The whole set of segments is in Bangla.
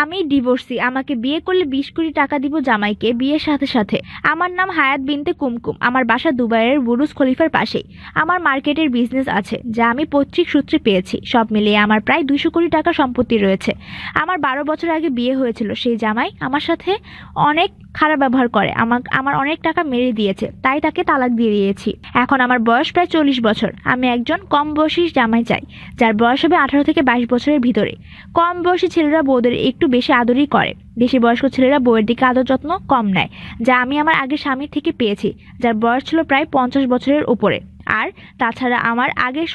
আমি ডিভোর্সি আমাকে বিয়ে করলে বিশ কোটি টাকা দিব জামাইকে বিয়ের সাথে সাথে আমার নাম হায়াত বিনতে কুমকুম আমার বাসা দুবাইয়ের বুরুজ খলিফার পাশেই আমার মার্কেটের বিজনেস আছে যা আমি পৈতৃক সূত্রে পেয়েছি সব মিলিয়ে আমার প্রায় দুশো কোটি টাকা সম্পত্তি রয়েছে আমার বারো বছর আগে বিয়ে হয়েছিল সেই জামাই আমার সাথে অনেক খারাপ ব্যবহার করে আমার আমার অনেক টাকা মেরে দিয়েছে তাই তাকে তালাক দিয়ে দিয়েছি এখন আমার বয়স প্রায় চল্লিশ বছর আমি একজন কম বয়সী জামাই চাই যার বয়স হবে আঠারো থেকে বাইশ বছরের ভিতরে কম বয়সী ছেলেরা বৌদের একটু একটু বেশি আদরই করে বেশি বয়স্ক ছেলেরা বউয়ের দিকে আদর যত্ন কম নেয় যা আমি আমার আগের স্বামীর থেকে পেয়েছি যার বয়স ছিল প্রায় পঞ্চাশ বছরের উপরে আর তাছাড়া আমার আগের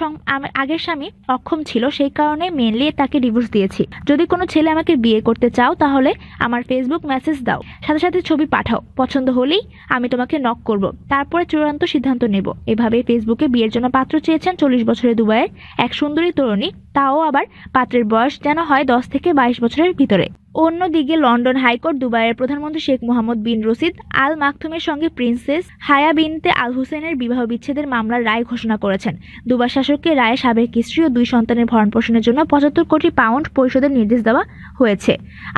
আগের স্বামী অক্ষম ছিল সেই কারণে মেনলি তাকে ডিভোর্স দিয়েছি যদি কোনো ছেলে আমাকে বিয়ে করতে চাও তাহলে আমার ফেসবুক মেসেজ দাও সাথে সাথে ছবি পাঠাও পছন্দ হলেই আমি তোমাকে নক করব তারপরে চূড়ান্ত সিদ্ধান্ত নেব এভাবে ফেসবুকে বিয়ের জন্য পাত্র চেয়েছেন চল্লিশ বছরের দুবাইয়ের এক সুন্দরী তরুণী তাও আবার পাত্রের বয়স যেন হয় দশ থেকে বাইশ বছরের ভিতরে অন্যদিকে লন্ডন হাইকোর্ট দুবাইয়ের প্রধানমন্ত্রী শেখ মোহাম্মদ বিন রশিদ আল মাকথুমের সঙ্গে প্রিন্সেস হায়া বিনতে আল হুসেনের বিবাহ বিচ্ছেদের মামলার রায় ঘোষণা করেছেন দুবার শাসককে রায়ে সাবেক স্ত্রী ও দুই সন্তানের ভরণ পোষণের জন্য পঁচাত্তর কোটি পাউন্ড পরিশোধের নির্দেশ দেওয়া হয়েছে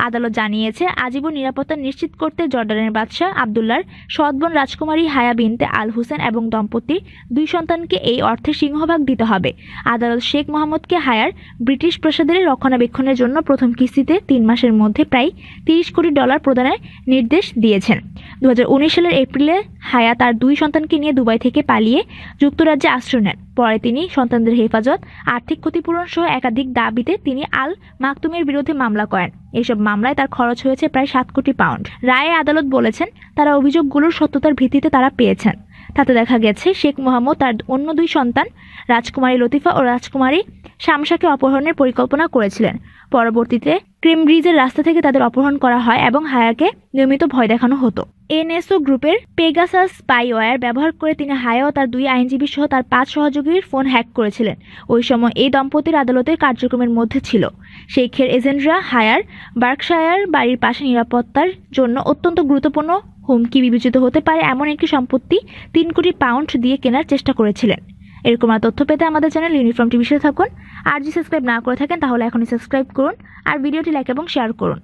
আদালত জানিয়েছে আজীবন নিরাপত্তা নিশ্চিত করতে জর্ডানের বাদশাহ আবদুল্লার সদবন রাজকুমারী হায়া বিনতে আল হুসেন এবং দম্পতির দুই সন্তানকে এই অর্থে সিংহভাগ দিতে হবে আদালত শেখ মোহাম্মদকে হায়ার ব্রিটিশ প্রাসাদের রক্ষণাবেক্ষণের জন্য প্রথম কিস্তিতে তিন মাসের মধ্যে মধ্যে প্রায় তিরিশ কোটি ডলার প্রদানের নির্দেশ দিয়েছেন দু সালের এপ্রিলে হায়া তার দুই সন্তানকে নিয়ে দুবাই থেকে পালিয়ে যুক্তরাজ্যে আশ্রয় নেন পরে তিনি সন্তানদের হেফাজত আর্থিক ক্ষতিপূরণ সহ একাধিক দাবিতে তিনি আল মাকতুমের বিরুদ্ধে মামলা করেন এসব মামলায় তার খরচ হয়েছে প্রায় সাত কোটি পাউন্ড রায়ে আদালত বলেছেন তারা অভিযোগগুলোর সত্যতার ভিত্তিতে তারা পেয়েছেন তাতে দেখা গেছে শেখ মোহাম্মদ তার অন্য দুই সন্তান রাজকুমারী লতিফা ও রাজকুমারী শামসাকে অপহরণের পরিকল্পনা করেছিলেন পরবর্তীতে ক্রেমব্রিজের রাস্তা থেকে তাদের অপহরণ করা হয় এবং হায়াকে নিয়মিত ভয় দেখানো হতো এনএসও গ্রুপের পেগাসাস স্পাইওয়্যার ব্যবহার করে তিনি হায়া ও তার দুই আইনজীবী সহ তার পাঁচ সহযোগীর ফোন হ্যাক করেছিলেন ওই সময় এই দম্পতির আদালতের কার্যক্রমের মধ্যে ছিল শেখের এজেন্টরা হায়ার বার্কশায়ার বাড়ির পাশে নিরাপত্তার জন্য অত্যন্ত গুরুত্বপূর্ণ হুমকি বিবেচিত হতে পারে এমন একটি সম্পত্তি তিন কোটি পাউন্ড দিয়ে কেনার চেষ্টা করেছিলেন এরকম আর তথ্য পেতে আমাদের চ্যানেল ইউনিফর্ম টিভিতে থাকুন আর যদি সাবস্ক্রাইব না করে থাকেন তাহলে এখনই সাবস্ক্রাইব করুন আর ভিডিওটি লাইক এবং শেয়ার করুন